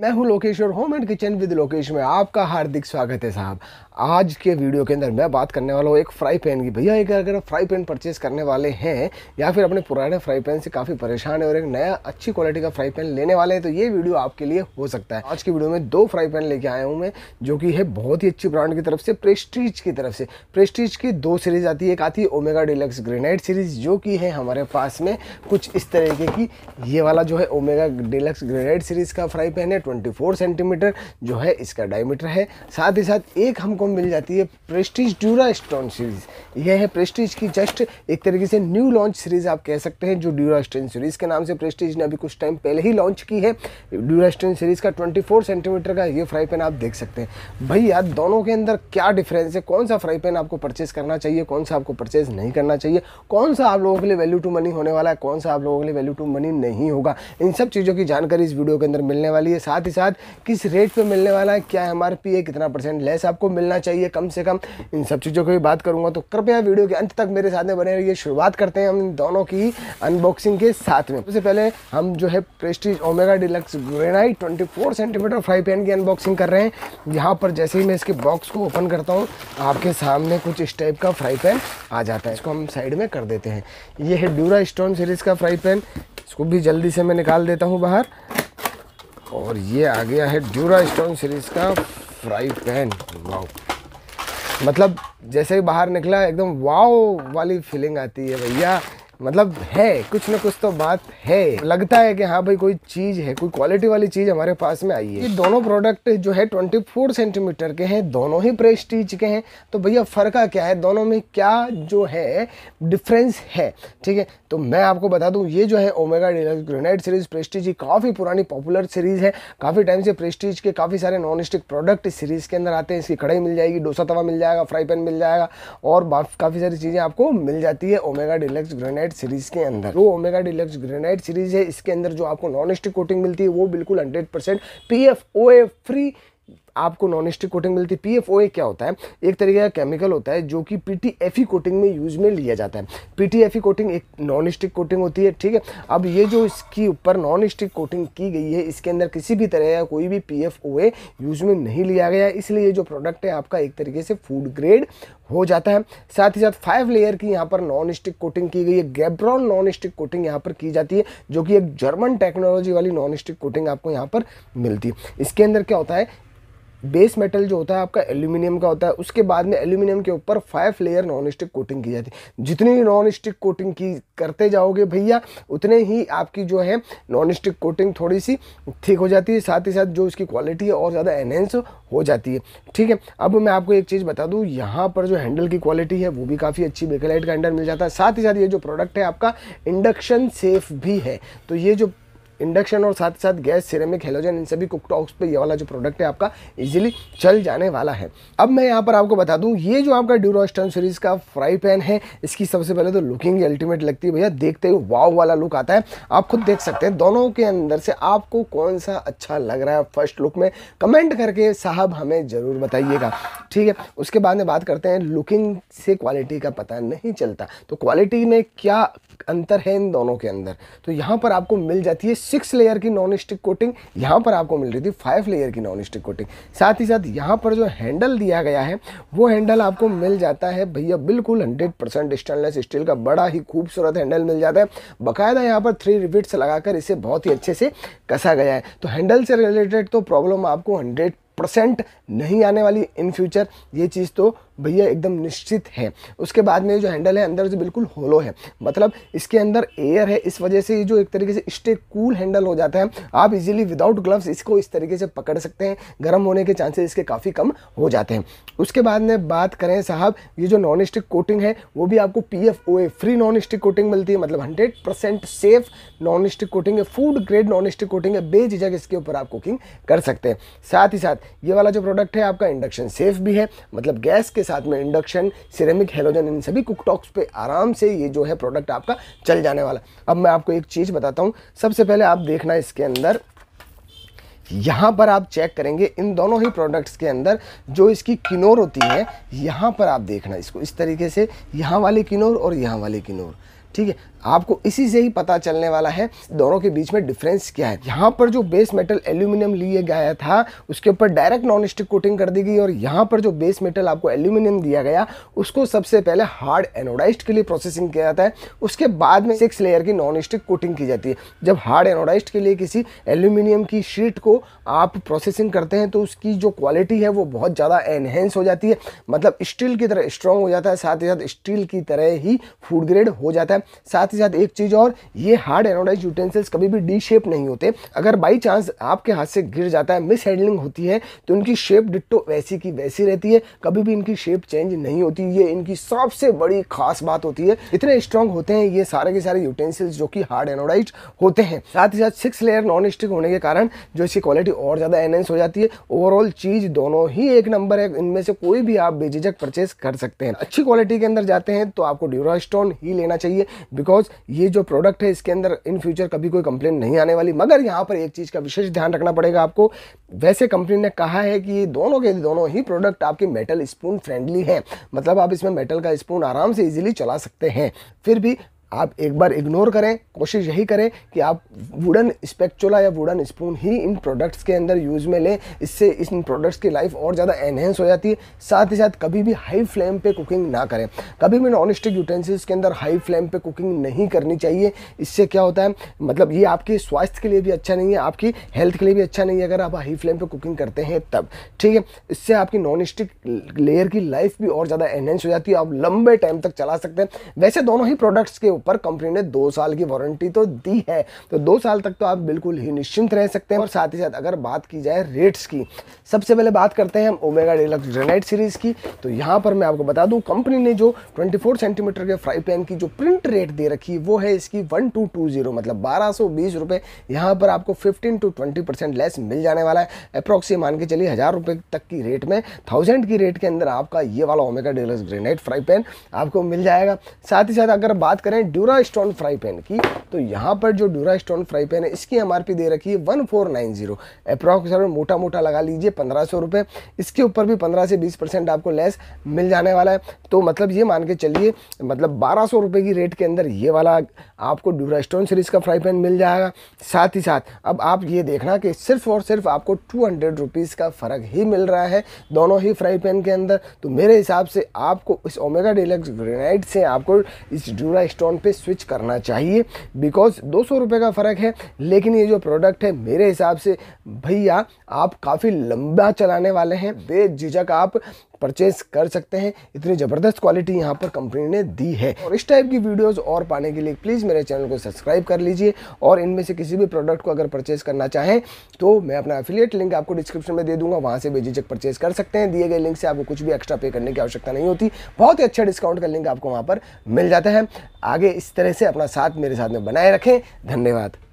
मैं हूं लोकेश और home and kitchen with Lokesh में आपका हार्दिक स्वागत है साहब आज के वीडियो के अंदर मैं बात करने वाला हूँ एक फ्राई पैन की भैया एक अगर फ्राई पैन परचेज़ करने वाले हैं या फिर अपने पुराने फ्राई पैन से काफ़ी परेशान है और एक नया अच्छी क्वालिटी का फ्राई पैन लेने वाले हैं तो ये वीडियो आपके लिए हो सकता है आज की वीडियो में दो फ्राई पैन लेके आया हूँ मैं जो कि है बहुत ही अच्छी ब्रांड की तरफ से प्रेस्टीज की तरफ से प्रेस्टीज की दो सीरीज़ आती है एक आती है ओमेगा डिलक्स ग्रेनाइट सीरीज़ जो कि है हमारे पास में कुछ इस तरीके की ये वाला जो है ओमेगा डिलक्स ग्रेनाइट सीरीज़ का फ्राई पैन है 24 सेंटीमीटर जो है इसका डायमीटर है साथ ही साथ एक हमको मिल जाती है प्रेस्टीज ड्यूरा स्टोन सीरीज़ यह है प्रेस्टीज की जस्ट एक तरीके से न्यू लॉन्च सीरीज़ आप कह सकते हैं जो ड्यूरा स्टोन सीरीज़ के नाम से प्रेस्टीज ने अभी कुछ टाइम पहले ही लॉन्च की है ड्यूरा स्टोन सीरीज़ का ट्वेंटी सेंटीमीटर का ये फ्राई पैन आप देख सकते हैं भाई यार दोनों के अंदर क्या डिफरेंस है कौन सा फ्राई पैन आपको परचेज़ करना चाहिए कौन सा आपको परचेज़ नहीं करना चाहिए कौन सा आप लोगों के लिए वैल्यू टू मनी होने वाला है कौन सा आप लोगों के लिए वैल्यू टू मनी नहीं होगा इन सब चीज़ों की जानकारी इस वीडियो के अंदर मिलने वाली है साथ साथ ही साथ किस रेट पे मिलने वाला है क्या एम आर पी है कितना परसेंट लेस आपको मिलना चाहिए कम से कम इन सब चीज़ों की बात करूँगा तो कृपया वीडियो के अंत तक मेरे साथ में बने रहिए शुरुआत करते हैं हम दोनों की अनबॉक्सिंग के साथ में सबसे पहले हम जो है Prestige Omega deluxe granite 24 centimetre fry pan की अनबॉक्सिंग कर रहे हैं यहाँ पर जैसे ही मैं इसके बॉक्स को ओपन करता हूँ आपके सामने कुछ इस टाइप का फ्राई पैन आ जाता है इसको हम साइड में कर देते हैं ये है ड्यूरा स्टोन सीरीज़ का फ्राई पैन इसको भी जल्दी से मैं निकाल देता हूँ बाहर और ये आ गया है ड्यूरा स्टोन सीरीज़ का फ्राई पैन वाओ मतलब जैसे ही बाहर निकला एकदम वाओ वाली फीलिंग आती है भैया मतलब है कुछ ना कुछ तो बात है लगता है कि हाँ भाई कोई चीज़ है कोई क्वालिटी वाली चीज़ हमारे पास में आई है ये दोनों प्रोडक्ट जो है 24 सेंटीमीटर के हैं दोनों ही प्रेस्टीज के हैं तो भैया फर्क क्या है दोनों में क्या जो है डिफरेंस है ठीक है तो मैं आपको बता दूं ये जो है Omega deluxe granite series Prestige ये काफ़ी पुरानी पॉपुलर सीरीज़ है काफ़ी टाइम से प्रेस्टीज के काफ़ी सारे नॉन स्टिक प्रोडक्ट इस सीरीज़ के अंदर आते हैं इसकी कढ़ाई मिल जाएगी डोसा तवा मिल जाएगा फ्राई पैन मिल जाएगा और काफ़ी सारी चीज़ें आपको मिल जाती है Omega deluxe granite granite series के अंदर वो ओमेगा डिलक्स ग्रेनाइट सीरीज़ है इसके अंदर जो आपको नॉन स्टिक कोटिंग मिलती है वो बिल्कुल hundred percent P F O F free आपको नॉन स्टिक कोटिंग मिलती है पी क्या होता है एक तरीके का केमिकल होता है जो कि पी कोटिंग e में यूज में लिया जाता है पी कोटिंग e एक नॉन स्टिक कोटिंग होती है ठीक है अब ये जो इसकी ऊपर नॉन स्टिक कोटिंग की गई है इसके अंदर किसी भी तरह का कोई भी पी यूज में नहीं लिया गया इसलिए ये जो प्रोडक्ट है आपका एक तरीके से फूड ग्रेड हो जाता है साथ ही साथ फाइव लेयर की यहाँ पर नॉन स्टिक कोटिंग की गई है गैब्रॉन नॉन स्टिक कोटिंग यहाँ पर की जाती है जो कि एक जर्मन टेक्नोलॉजी वाली नॉन स्टिक कोटिंग आपको यहाँ पर मिलती है इसके अंदर क्या होता है बेस मेटल जो होता है आपका एल्यूमिनियम का होता है उसके बाद में एल्यूमिनियम के ऊपर five layer non stick coating की जाती है जितनी नॉन स्टिक कोटिंग की करते जाओगे भैया उतने ही आपकी जो है नॉन स्टिक कोटिंग थोड़ी सी ठीक हो जाती है साथ ही साथ जो उसकी क्वालिटी है और ज़्यादा एनहेंस हो जाती है ठीक है अब मैं आपको एक चीज़ बता दूँ यहाँ पर जो हैंडल की क्वालिटी है वो भी काफ़ी अच्छी बेकलाइट का हैंडल मिल जाता है साथ ही साथ ये जो प्रोडक्ट है आपका इंडक्शन सेफ भी है तो ये जो इंडक्शन और साथ साथ गैस सिरेमिक हेलोजन इन सभी कुकटॉक्स पे ये वाला जो प्रोडक्ट है आपका इजीली चल जाने वाला है अब मैं यहाँ पर आपको बता दूँ ये जो आपका ड्यूरोस्टन सीरीज़ का फ्राई पैन है इसकी सबसे पहले तो लुकिंग अल्टीमेट लगती है भैया देखते ही वाव वाला लुक आता है आप खुद देख सकते हैं दोनों के अंदर से आपको कौन सा अच्छा लग रहा है फर्स्ट लुक में कमेंट करके साहब हमें ज़रूर बताइएगा ठीक है उसके बाद में बात करते हैं लुकिंग से क्वालिटी का पता नहीं चलता तो क्वालिटी में क्या अंतर है इन दोनों के अंदर तो यहाँ पर आपको मिल जाती है सिक्स लेयर की नॉन स्टिक कोटिंग यहाँ पर आपको मिल रही थी फाइव लेयर की नॉन स्टिक कोटिंग साथ ही साथ यहाँ पर जो हैंडल दिया गया है वो हैंडल आपको मिल जाता है भैया बिल्कुल हंड्रेड परसेंट स्टेनलेस स्टील का बड़ा ही खूबसूरत हैंडल मिल जाता है बाकायदा यहाँ पर थ्री रिबिट्स लगाकर इसे बहुत ही अच्छे से कसा गया है तो हैंडल से रिलेटेड तो प्रॉब्लम आपको हंड्रेड परसेंट नहीं आने वाली इन फ्यूचर ये चीज़ तो भैया एकदम निश्चित है उसके बाद में जो हैंडल है अंदर से बिल्कुल होलो है मतलब इसके अंदर एयर है इस वजह से जो एक तरीके से स्टे कूल हैंडल हो जाता है आप इजीली विदाउट ग्लव्स इसको इस तरीके से पकड़ सकते हैं गर्म होने के चांसेस इसके काफ़ी कम हो जाते हैं उसके बाद में बात करें साहब ये जो नॉन स्टिक कोटिंग है वो भी आपको P F O A free non stick coating मिलती है मतलब hundred percent safe non stick coating है food grade non stick coating है बेझिझक इसके ऊपर आप कुकिंग कर सकते हैं साथ ही साथ ये वाला जो प्रोडक्ट है आपका इंडक्शन सेफ भी है मतलब गैस के साथ में इंडक्शन सिरेमिक हेलोजन इन सभी कुकटॉक्स पे आराम से ये जो है प्रोडक्ट आपका चल जाने वाला अब मैं आपको एक चीज़ बताता हूँ सबसे पहले आप देखना इसके अंदर यहाँ पर आप चेक करेंगे इन दोनों ही प्रोडक्ट्स के अंदर जो इसकी किनोर होती है यहाँ पर आप देखना इसको इस तरीके से यहाँ वाली किनोर और यहाँ वाली किनोर ठीक है आपको इसी से ही पता चलने वाला है दोनों के बीच में डिफरेंस क्या है यहाँ पर जो बेस मेटल एल्यूमिनियम लिए गया था उसके ऊपर डायरेक्ट नॉन स्टिक कोटिंग कर दी गई और यहाँ पर जो बेस मेटल आपको एल्यूमिनियम दिया गया उसको सबसे पहले हार्ड एनोडाइज के लिए प्रोसेसिंग किया जाता है उसके बाद में सिक्स लेयर की नॉन स्टिक कोटिंग की जाती है जब हार्ड एनोडाइज के लिए किसी एल्यूमिनियम की शीट को आप प्रोसेसिंग करते हैं तो उसकी जो क्वालिटी है वो बहुत ज़्यादा एनहेंस हो जाती है मतलब स्टील की तरह स्ट्रॉन्ग हो जाता है साथ ही साथ स्टील की तरह ही फूड ग्रेड हो जाता है साथ ही साथ एक चीज़ और ये हार्ड एनोडाइज यूटेंसिल्स कभी भी डी शेप नहीं होते अगर बाई चांस आपके हाथ से गिर जाता है मिस हैंडलिंग होती है तो इनकी शेप डिट्टो वैसी की वैसी रहती है कभी भी इनकी शेप चेंज नहीं होती ये इनकी सबसे बड़ी खास बात होती है इतने स्ट्रांग होते हैं ये सारे के सारे यूटेंसिल्स जो कि हार्ड एनोडाइज होते हैं साथ ही साथ सिक्स लेयर नॉन स्टिक होने के कारण जो इसकी क्वालिटी और ज़्यादा एनहेंस हो जाती है ओवरऑल चीज़ दोनों ही एक नंबर है इनमें से कोई भी आप बेझिझक परचेज कर सकते हैं अच्छी क्वालिटी के अंदर जाते हैं तो आपको स्टोन ही लेना चाहिए बिकॉज ये जो प्रोडक्ट है इसके अंदर इन फ्यूचर कभी कोई कंप्लेन नहीं आने वाली मगर यहाँ पर एक चीज़ का विशेष ध्यान रखना पड़ेगा आपको वैसे कंपनी ने कहा है कि ये दोनों के दोनों ही प्रोडक्ट आपकी मेटल स्पून फ्रेंडली हैं मतलब आप इसमें मेटल का स्पून आराम से ईजिली चला सकते हैं फिर भी आप एक बार इग्नोर करें कोशिश यही करें कि आप वुडन स्पेक्चुला या वुडन स्पून ही इन प्रोडक्ट्स के अंदर यूज़ में लें इससे इस प्रोडक्ट्स की लाइफ और ज़्यादा एनहेंस हो जाती है साथ ही साथ कभी भी हाई फ्लेम पे कुकिंग ना करें कभी भी नॉन स्टिक यूटेंसिल्स के अंदर हाई फ्लेम पे कुकिंग नहीं करनी चाहिए इससे क्या होता है मतलब ये आपके स्वास्थ्य के लिए भी अच्छा नहीं है आपकी हेल्थ के लिए भी अच्छा नहीं है अगर आप हाई फ्लेम पर कुकिंग करते हैं तब ठीक है इससे आपकी नॉन स्टिक लेयर की लाइफ भी और ज़्यादा एनहेंस हो जाती है आप लंबे टाइम तक चला सकते हैं वैसे दोनों ही प्रोडक्ट्स के ऊपर कंपनी ने दो साल की वारंटी तो दी है तो दो साल तक तो आप बिल्कुल ही निश्चिंत रह सकते हैं और साथ ही साथ अगर बात की जाए रेट्स की सबसे पहले बात करते हैं हम ओमेगा डेलक्स ग्रेनाइट सीरीज़ की तो यहाँ पर मैं आपको बता दूँ कंपनी ने जो ट्वेंटी सेंटीमीटर के फ्राई पैन की जो प्रिंट रेट दे रखी है वो है इसकी वन मतलब बारह सौ यहाँ पर आपको फिफ्टीन टू ट्वेंटी लेस मिल जाने वाला है अप्रोक्सी मान के चलिए हज़ार रुपये तक की रेट में थाउजेंड की रेट के अंदर आपका ये वाला Omega Deluxe granite fry pan आपको मिल जाएगा साथ ही साथ अगर बात करें ड्यूरा स्टोन फ्राई पैन की तो यहाँ पर जो ड्यूरा स्टोन फ्राई पैन है इसकी एम दे रखी है one four nine zero approx मोटा मोटा लगा लीजिए पंद्रह सौ रुपये इसके ऊपर भी पंद्रह से बीस परसेंट आपको लेस मिल जाने वाला है तो मतलब ये मान के चलिए मतलब बारह सौ रुपये की रेट के अंदर ये वाला आपको ड्यूरा स्टोन सीरीज़ का फ्राई पैन मिल जाएगा साथ ही साथ अब आप ये देखना कि सिर्फ और सिर्फ आपको टू हंड्रेड रुपीज़ का फ़र्क ही मिल रहा है दोनों ही फ्राई पैन के अंदर तो मेरे हिसाब से आपको इस ओमेगा डिलक्स ग्रेनाइट से आपको इस ड्यूरा स्टोन पे स्विच करना चाहिए बिकॉज दो सौ का फ़र्क है लेकिन ये जो प्रोडक्ट है मेरे हिसाब से भैया आप काफ़ी लंबा चलाने वाले हैं बेझिझक आप परचेज कर सकते हैं इतनी ज़बरदस्त क्वालिटी यहाँ पर कंपनी ने दी है और इस टाइप की वीडियोज़ और पाने के लिए प्लीज़ मेरे चैनल को सब्सक्राइब कर लीजिए और इनमें से किसी भी प्रोडक्ट को अगर परचेज करना चाहें तो मैं अपना एफिलियट लिंक आपको डिस्क्रिप्शन में दे दूंगा वहाँ से बेझिझक परचेज कर सकते हैं दिए गए लिंक से आपको कुछ भी एक्स्ट्रा पे करने की आवश्यकता नहीं होती बहुत ही अच्छा डिस्काउंट का लिंक आपको वहाँ पर मिल जाता है आगे इस तरह से अपना साथ मेरे साथ में बनाए रखें धन्यवाद